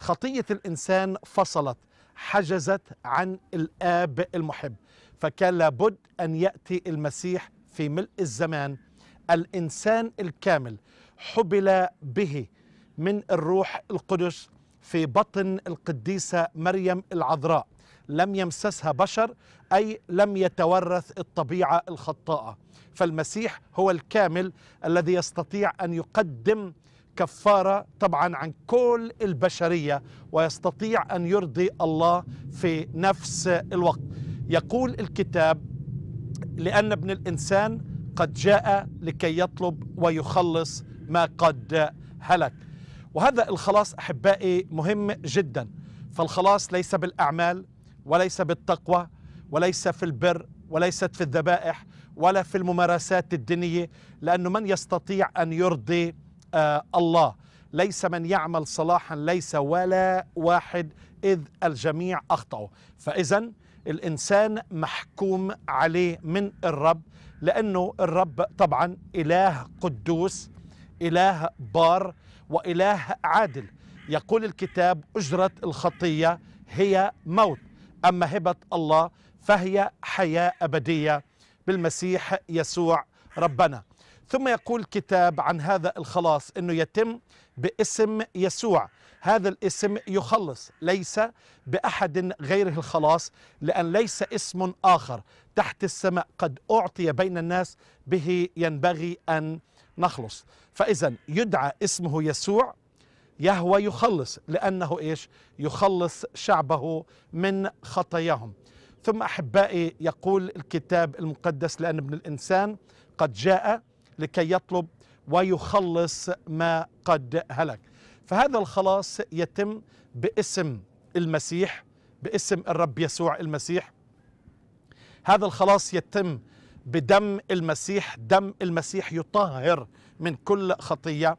خطيه الانسان فصلت حجزت عن الاب المحب فكان لابد ان ياتي المسيح في ملء الزمان الانسان الكامل حبل به من الروح القدس في بطن القديسه مريم العذراء لم يمسسها بشر اي لم يتورث الطبيعه الخطاءه فالمسيح هو الكامل الذي يستطيع ان يقدم كفاره طبعا عن كل البشريه ويستطيع ان يرضي الله في نفس الوقت يقول الكتاب لان ابن الانسان قد جاء لكي يطلب ويخلص ما قد هلك وهذا الخلاص احبائي مهم جدا فالخلاص ليس بالاعمال وليس بالتقوى وليس في البر وليست في الذبائح ولا في الممارسات الدينيه لانه من يستطيع ان يرضي آه، الله ليس من يعمل صلاحا ليس ولا واحد إذ الجميع أخطأوا فإذا الإنسان محكوم عليه من الرب لأنه الرب طبعا إله قدوس إله بار وإله عادل يقول الكتاب أجرة الخطية هي موت أما هبة الله فهي حياة أبدية بالمسيح يسوع ربنا ثم يقول الكتاب عن هذا الخلاص انه يتم باسم يسوع هذا الاسم يخلص ليس باحد غيره الخلاص لان ليس اسم اخر تحت السماء قد اعطي بين الناس به ينبغي ان نخلص فاذا يدعى اسمه يسوع يهوى يخلص لانه ايش يخلص شعبه من خطاياهم ثم احبائي يقول الكتاب المقدس لان ابن الانسان قد جاء لكي يطلب ويخلص ما قد هلك فهذا الخلاص يتم باسم المسيح باسم الرب يسوع المسيح هذا الخلاص يتم بدم المسيح دم المسيح يطهر من كل خطيه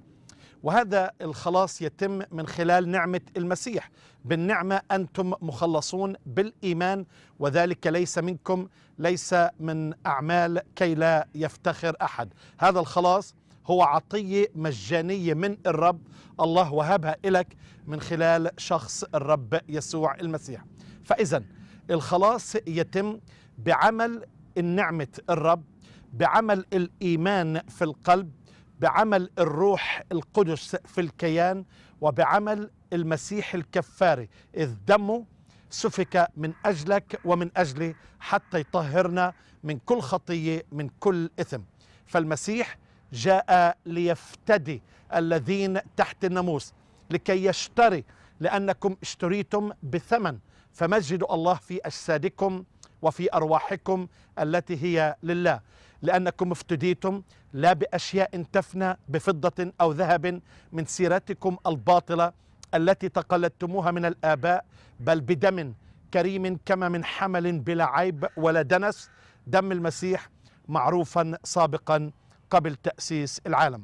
وهذا الخلاص يتم من خلال نعمة المسيح بالنعمة أنتم مخلصون بالإيمان وذلك ليس منكم ليس من أعمال كي لا يفتخر أحد هذا الخلاص هو عطية مجانية من الرب الله وهبها إلك من خلال شخص الرب يسوع المسيح فإذا الخلاص يتم بعمل النعمة الرب بعمل الإيمان في القلب بعمل الروح القدس في الكيان وبعمل المسيح الكفاري إذ دمه سفك من أجلك ومن أجلي حتى يطهرنا من كل خطية من كل إثم فالمسيح جاء ليفتدي الذين تحت الناموس لكي يشتري لأنكم اشتريتم بثمن فمجدوا الله في أجسادكم وفي أرواحكم التي هي لله لأنكم افتديتم لا بأشياء تفنى بفضة أو ذهب من سيرتكم الباطلة التي تقلدتموها من الآباء بل بدم كريم كما من حمل بلا عيب ولا دنس دم المسيح معروفا سابقا قبل تأسيس العالم